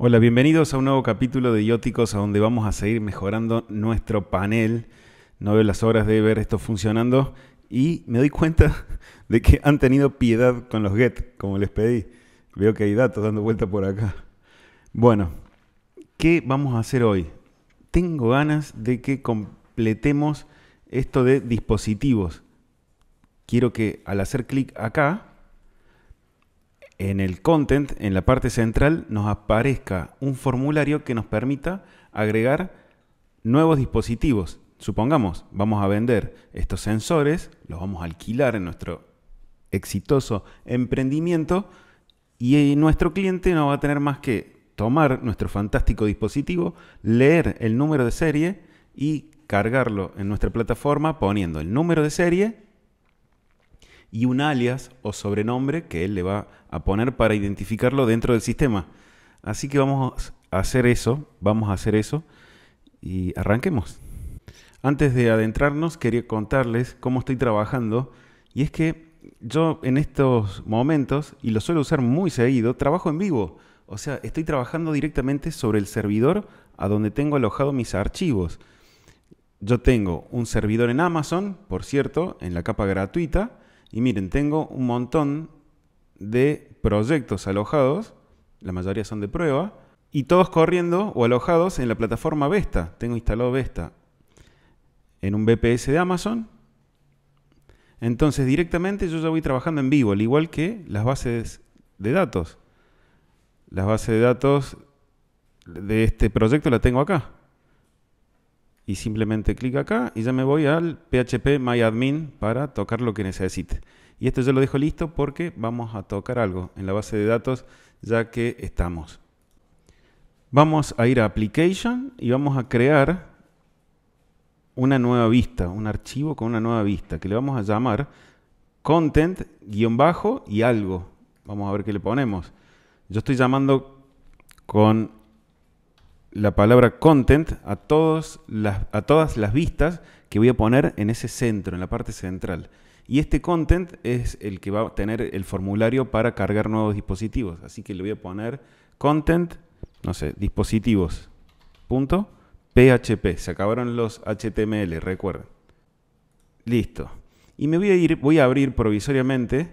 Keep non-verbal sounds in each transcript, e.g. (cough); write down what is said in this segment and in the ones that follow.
Hola, bienvenidos a un nuevo capítulo de Ióticos, a donde vamos a seguir mejorando nuestro panel. No veo las horas de ver esto funcionando y me doy cuenta (laughs) de que han tenido piedad con los GET, como les pedí. Veo que hay datos dando vuelta por acá. Bueno, ¿qué vamos a hacer hoy? Tengo ganas de que completemos esto de dispositivos. Quiero que al hacer clic acá, en el content, en la parte central, nos aparezca un formulario que nos permita agregar nuevos dispositivos. Supongamos, vamos a vender estos sensores, los vamos a alquilar en nuestro exitoso emprendimiento y eh, nuestro cliente no va a tener más que tomar nuestro fantástico dispositivo, leer el número de serie y cargarlo en nuestra plataforma poniendo el número de serie y un alias o sobrenombre que él le va a poner para identificarlo dentro del sistema. Así que vamos a hacer eso, vamos a hacer eso y arranquemos. Antes de adentrarnos quería contarles cómo estoy trabajando y es que yo en estos momentos, y lo suelo usar muy seguido, trabajo en vivo. O sea, estoy trabajando directamente sobre el servidor a donde tengo alojado mis archivos. Yo tengo un servidor en Amazon, por cierto, en la capa gratuita, y miren, tengo un montón de proyectos alojados, la mayoría son de prueba, y todos corriendo o alojados en la plataforma Vesta. Tengo instalado Vesta en un BPS de Amazon. Entonces directamente yo ya voy trabajando en vivo, al igual que las bases de datos. Las bases de datos de este proyecto la tengo acá y simplemente clic acá y ya me voy al PHP MyAdmin para tocar lo que necesite. Y esto ya lo dejo listo porque vamos a tocar algo en la base de datos ya que estamos. Vamos a ir a Application y vamos a crear una nueva vista, un archivo con una nueva vista que le vamos a llamar content guión bajo y algo. Vamos a ver qué le ponemos. Yo estoy llamando con la palabra content a, todos las, a todas las vistas que voy a poner en ese centro, en la parte central. Y este content es el que va a tener el formulario para cargar nuevos dispositivos. Así que le voy a poner content, no sé, dispositivos. Punto, PHP. Se acabaron los HTML, recuerden. Listo. Y me voy a ir, voy a abrir provisoriamente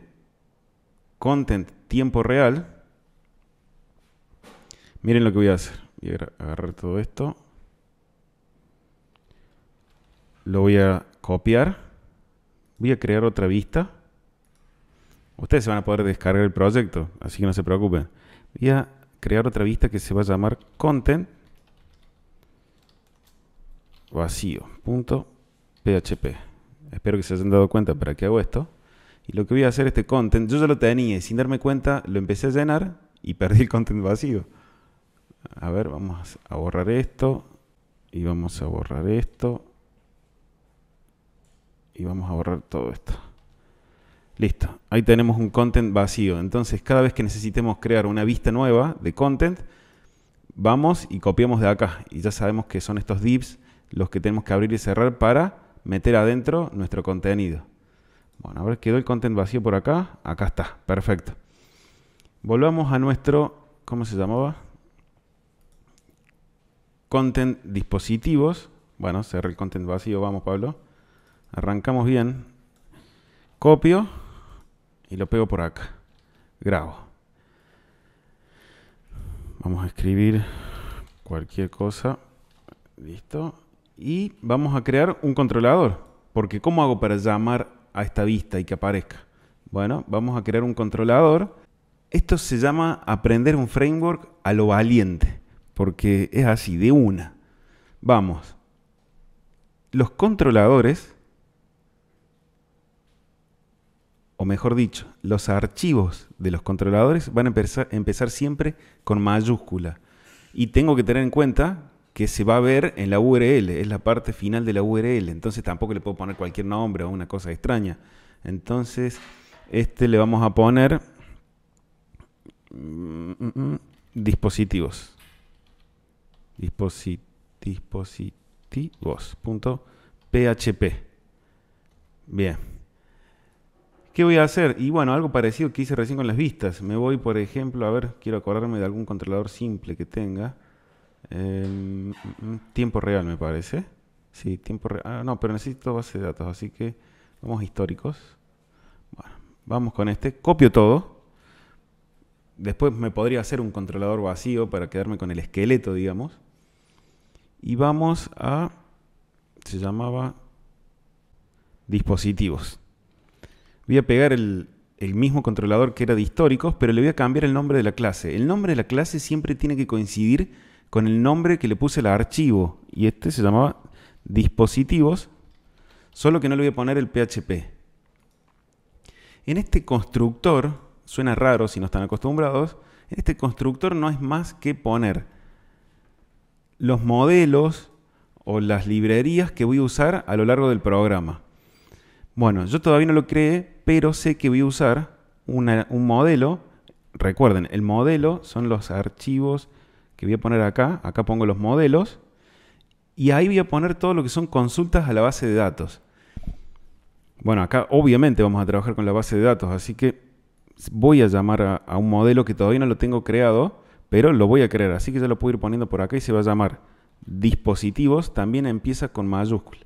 content tiempo real. Miren lo que voy a hacer. Voy a agarrar todo esto. Lo voy a copiar. Voy a crear otra vista. Ustedes se van a poder descargar el proyecto, así que no se preocupen. Voy a crear otra vista que se va a llamar content vacío.php. Espero que se hayan dado cuenta para qué hago esto. Y lo que voy a hacer este content, yo ya lo tenía y sin darme cuenta lo empecé a llenar y perdí el content vacío. A ver, vamos a borrar esto. Y vamos a borrar esto. Y vamos a borrar todo esto. Listo. Ahí tenemos un content vacío. Entonces, cada vez que necesitemos crear una vista nueva de content, vamos y copiamos de acá. Y ya sabemos que son estos divs los que tenemos que abrir y cerrar para meter adentro nuestro contenido. Bueno, a ver, quedó el content vacío por acá. Acá está. Perfecto. Volvamos a nuestro... ¿Cómo se llamaba? content dispositivos. Bueno, cerré el content vacío, vamos Pablo. Arrancamos bien. Copio y lo pego por acá. Grabo. Vamos a escribir cualquier cosa. Listo. Y vamos a crear un controlador. Porque ¿cómo hago para llamar a esta vista y que aparezca? Bueno, vamos a crear un controlador. Esto se llama aprender un framework a lo valiente porque es así, de una. Vamos, los controladores, o mejor dicho, los archivos de los controladores van a empezar, siempre con mayúscula. Y tengo que tener en cuenta que se va a ver en la URL, es la parte final de la URL, entonces tampoco le puedo poner cualquier nombre o una cosa extraña. Entonces, este le vamos a poner mm, mm, mm, dispositivos dispositivos.php. Bien. ¿Qué voy a hacer? Y bueno, algo parecido que hice recién con las vistas. Me voy, por ejemplo, a ver, quiero acordarme de algún controlador simple que tenga. Em, mm, mm, tiempo real, me parece. Sí, tiempo real. Ah, no, pero necesito base de datos, así que vamos históricos. vamos con este. Copio todo Después me podría hacer un controlador vacío para quedarme con el esqueleto, digamos. Y vamos a... Se llamaba... Dispositivos. Voy a pegar el, el mismo controlador que era de históricos, pero le voy a cambiar el nombre de la clase. El nombre de la clase siempre tiene que coincidir con el nombre que le puse al archivo. Y este se llamaba dispositivos, solo que no le voy a poner el PHP. En este constructor Suena raro si no están acostumbrados. Este constructor no es más que poner los modelos o las librerías que voy a usar a lo largo del programa. Bueno, yo todavía no lo creé, pero sé que voy a usar un modelo. Recuerden, el modelo son los archivos que voy a poner acá. Acá pongo los modelos. Y ahí voy a poner todo lo que son consultas a la base de datos. Bueno, acá obviamente vamos a trabajar con la base de datos, así que voy a llamar a, un modelo que todavía no lo tengo creado, pero lo voy a crear. Así que ya lo puedo ir poniendo por acá y se va a llamar dispositivos. También empieza con mayúscula.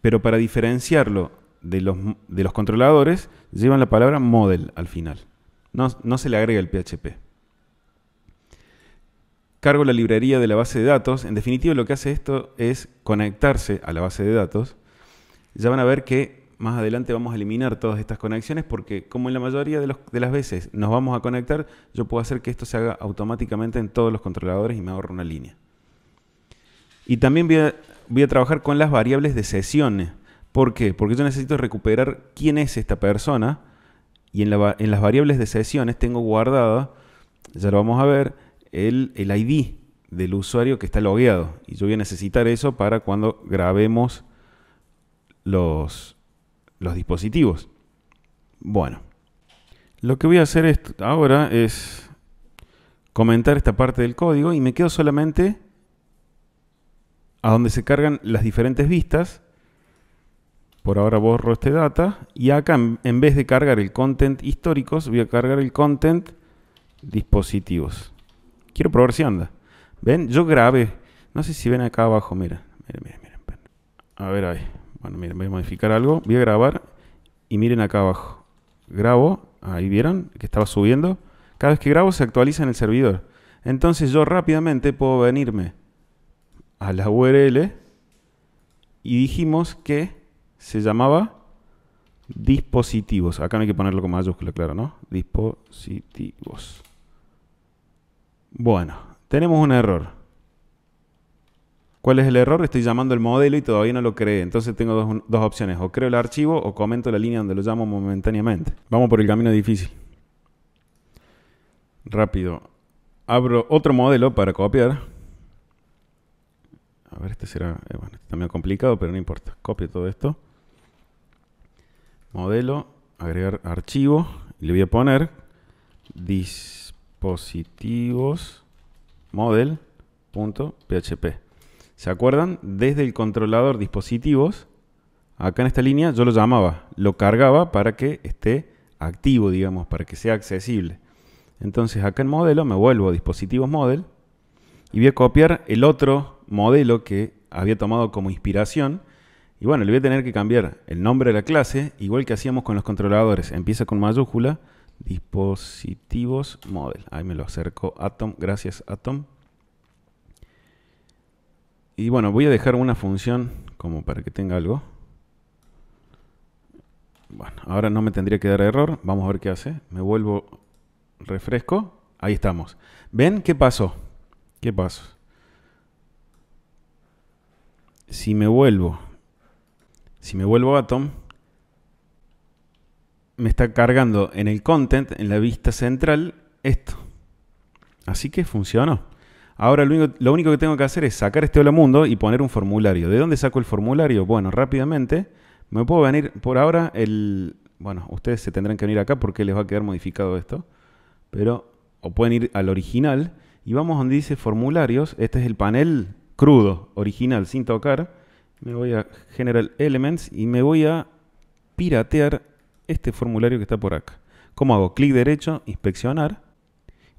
Pero para diferenciarlo de los, de los controladores, llevan la palabra model al final. No, no se le agrega el PHP. Cargo la librería de la base de datos. En definitiva, lo que hace esto es conectarse a la base de datos. Ya van a ver que más adelante vamos a eliminar todas estas conexiones porque como en la mayoría de, las veces nos vamos a conectar, yo puedo hacer que esto se haga automáticamente en todos los controladores y me ahorro una línea. Y también voy a, trabajar con las variables de sesiones. ¿Por qué? Porque yo necesito recuperar quién es esta persona y en, las variables de sesiones tengo guardada, ya lo vamos a ver, el ID del usuario que está logueado. Y yo voy a necesitar eso para cuando grabemos los, los dispositivos. Bueno, lo que voy a hacer ahora es comentar esta parte del código y me quedo solamente a donde se cargan las diferentes vistas. Por ahora borro este data y acá en vez de cargar el content históricos voy a cargar el content dispositivos. Quiero probar si anda. ¿Ven? Yo grabé. No sé si ven acá abajo, mira. Mira, mira, mira. A ver ahí. Bueno, miren, voy a modificar algo. Voy a grabar y miren acá abajo. Grabo, ahí vieron que estaba subiendo. Cada vez que grabo se actualiza en el servidor. Entonces yo rápidamente puedo venirme a la URL y dijimos que se llamaba dispositivos. Acá no hay que ponerlo con mayúscula, claro, ¿no? Dispositivos. Bueno, tenemos un error. ¿Cuál es el error? Estoy llamando el modelo y todavía no lo creé. Entonces tengo dos, opciones. O creo el archivo o comento la línea donde lo llamo momentáneamente. Vamos por el camino difícil. Rápido. Abro otro modelo para copiar. A ver, este será... Eh, bueno, este también complicado, pero no importa. Copio todo esto. Modelo. Agregar archivo. Le voy a poner dispositivos model.php. ¿Se acuerdan? Desde el controlador dispositivos, acá en esta línea yo lo llamaba, lo cargaba para que esté activo, digamos, para que sea accesible. Entonces acá en modelo me vuelvo a dispositivos model y voy a copiar el otro modelo que había tomado como inspiración. Y bueno, le voy a tener que cambiar el nombre de la clase, igual que hacíamos con los controladores. Empieza con mayúscula, dispositivos model. Ahí me lo acerco, Atom, gracias Atom. Y bueno, voy a dejar una función como para que tenga algo. Bueno, ahora no me tendría que dar error. Vamos a ver qué hace. Me vuelvo, refresco. Ahí estamos. ¿Ven qué pasó? ¿Qué pasó? Si me vuelvo, si me vuelvo Atom, me está cargando en el content, en la vista central, esto. Así que funcionó. Ahora lo único, que tengo que hacer es sacar este hola mundo y poner un formulario. ¿De dónde saco el formulario? Bueno, rápidamente me puedo venir por ahora el... Bueno, ustedes se tendrán que venir acá porque les va a quedar modificado esto. Pero, o pueden ir al original y vamos donde dice formularios. Este es el panel crudo, original, sin tocar. Me voy a General Elements y me voy a piratear este formulario que está por acá. ¿Cómo hago? Clic derecho, inspeccionar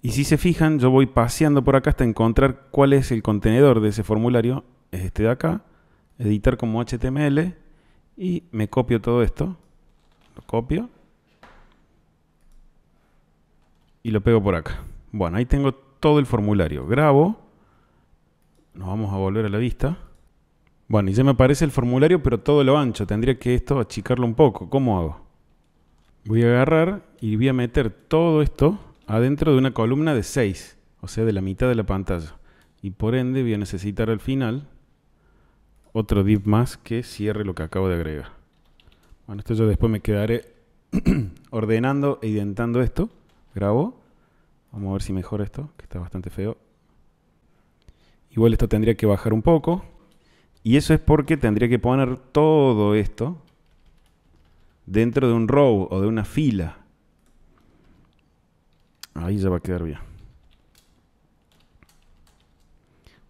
y si se fijan, yo voy paseando por acá hasta encontrar cuál es el contenedor de ese formulario. Es este de acá. Editar como HTML. Y me copio todo esto. Lo copio. Y lo pego por acá. Bueno, ahí tengo todo el formulario. Grabo. Nos vamos a volver a la vista. Bueno, y ya me aparece el formulario, pero todo lo ancho. Tendría que esto achicarlo un poco. ¿Cómo hago? Voy a agarrar y voy a meter todo esto adentro de una columna de 6, o sea, de la mitad de la pantalla. Y por ende voy a necesitar al final otro div más que cierre lo que acabo de agregar. Bueno, esto yo después me quedaré (clears throat) ordenando e identando esto. Grabo. Vamos a ver si mejora esto, que está bastante feo. Igual esto tendría que bajar un poco. Y eso es porque tendría que poner todo esto dentro de un row o de una fila. Ahí se va a quedar bien.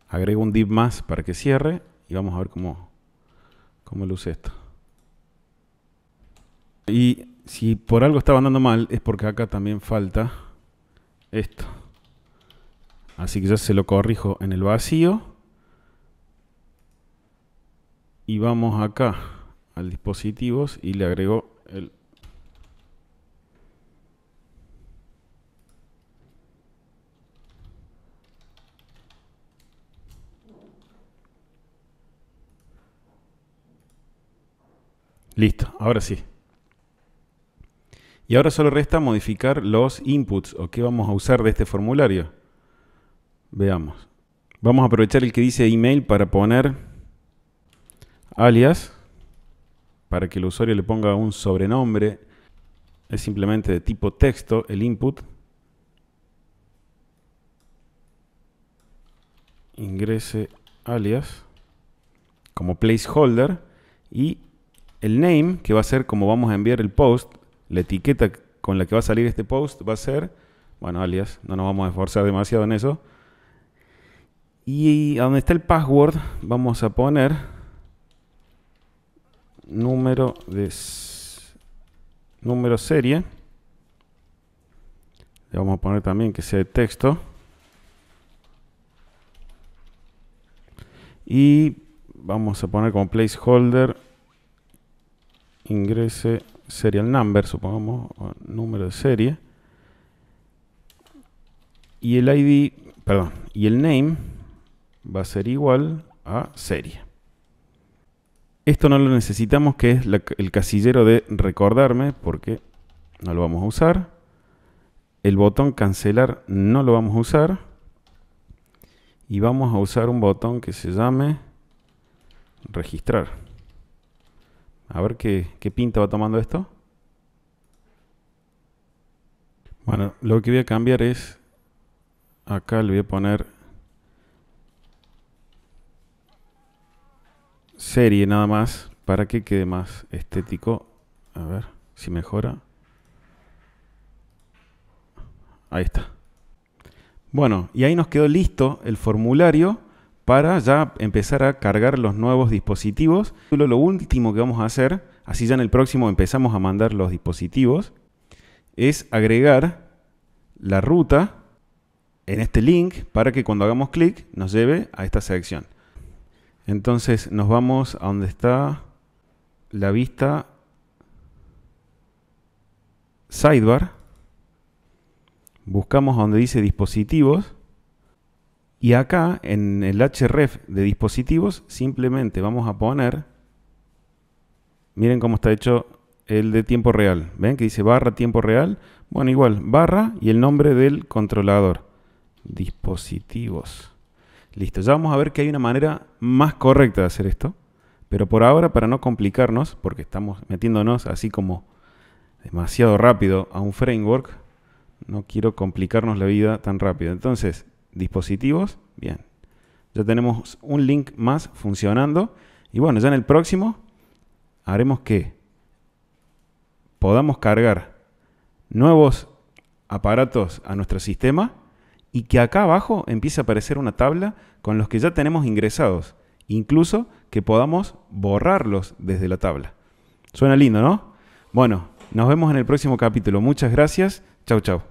Agrego un div más para que cierre y vamos a ver cómo, cómo luce esto. Y si por algo estaba andando mal es porque acá también falta esto. Así que ya se lo corrijo en el vacío. Y vamos acá al dispositivos y le agrego el Listo, ahora sí. Y ahora solo resta modificar los inputs o qué vamos a usar de este formulario. Veamos. Vamos a aprovechar el que dice email para poner alias para que el usuario le ponga un sobrenombre. Es simplemente de tipo texto el input. Ingrese alias como placeholder y el name, que va a ser como vamos a enviar el post, la etiqueta con la que va a salir este post va a ser, bueno, alias, no nos vamos a esforzar demasiado en eso. Y a donde está el password vamos a poner número de número serie. Le vamos a poner también que sea de texto. Y vamos a poner como placeholder ingrese serial number, supongamos, número de serie. Y el ID, perdón, y el name va a ser igual a serie. Esto no lo necesitamos, que es el casillero de recordarme, porque no lo vamos a usar. El botón cancelar no lo vamos a usar. Y vamos a usar un botón que se llame registrar. A ver qué, pinta va tomando esto. Bueno, lo que voy a cambiar es... Acá le voy a poner... Serie nada más. Para que quede más estético. A ver si mejora. Ahí está. Bueno, y ahí nos quedó listo el formulario para ya empezar a cargar los nuevos dispositivos. Lo último que vamos a hacer, así ya en el próximo empezamos a mandar los dispositivos, es agregar la ruta en este link para que cuando hagamos clic nos lleve a esta sección. Entonces nos vamos a donde está la vista sidebar. Buscamos donde dice dispositivos y acá en el href de dispositivos simplemente vamos a poner, miren cómo está hecho el de tiempo real, ven que dice barra tiempo real, bueno igual barra y el nombre del controlador, dispositivos. Listo, ya vamos a ver que hay una manera más correcta de hacer esto, pero por ahora para no complicarnos, porque estamos metiéndonos así como demasiado rápido a un framework, no quiero complicarnos la vida tan rápido. Entonces, dispositivos. Bien. Ya tenemos un link más funcionando. Y bueno, ya en el próximo haremos que podamos cargar nuevos aparatos a nuestro sistema y que acá abajo empiece a aparecer una tabla con los que ya tenemos ingresados, incluso que podamos borrarlos desde la tabla. Suena lindo, ¿no? Bueno, nos vemos en el próximo capítulo. Muchas gracias. Chau, chau.